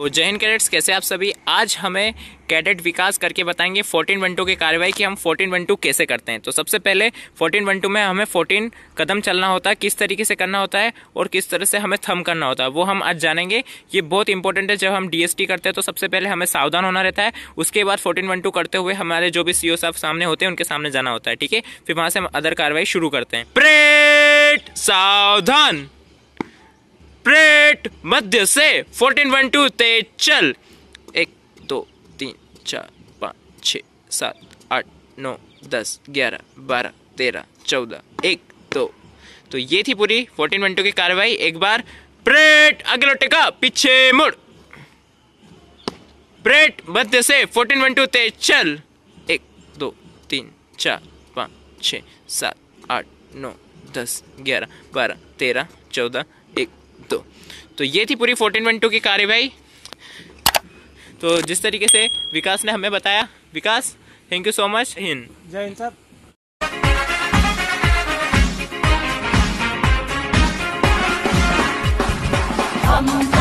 तो जय हिंद कैडेट्स कैसे आप सभी आज हमें कैडेट विकास करके बताएंगे फोर्टीन वन टू की कार्रवाई कि हम फोर्टीन वन टू कैसे करते हैं तो सबसे पहले फोर्टीन वन टू में हमें फोर्टीन कदम चलना होता है किस तरीके से करना होता है और किस तरह से हमें थम करना होता है वो हम आज जानेंगे ये बहुत इंपॉर्टेंट है जब हम डीएसटी करते हैं तो सबसे पहले हमें सावधान होना रहता है उसके बाद फोर्टीन वन टू करते हुए हमारे जो भी सी साहब सामने होते हैं उनके सामने जाना होता है ठीक है फिर वहाँ से हम अदर कार्रवाई शुरू करते हैं प्रेट सावधान प्रेट मध्य से फोर्टीन वन टू तेज चल एक दो तीन चार पाँच छ सात आठ नौ दस ग्यारह बारह तेरह चौदह एक दो तो ये थी पूरी फोर्टीन वन टू की कार्रवाई एक बार प्रेट लोटे का पीछे मुड़ प्रेट मध्य से फोर्टीन वन टू तेज चल एक दो तीन चार पाँच छ सात आठ नौ दस ग्यारह बारह तेरह चौदह एक तो तो ये थी पूरी फोर्टीन वन टू की कार्यवाही तो जिस तरीके से विकास ने हमें बताया Vikas thank you so much हिंद जय हिंद सर हम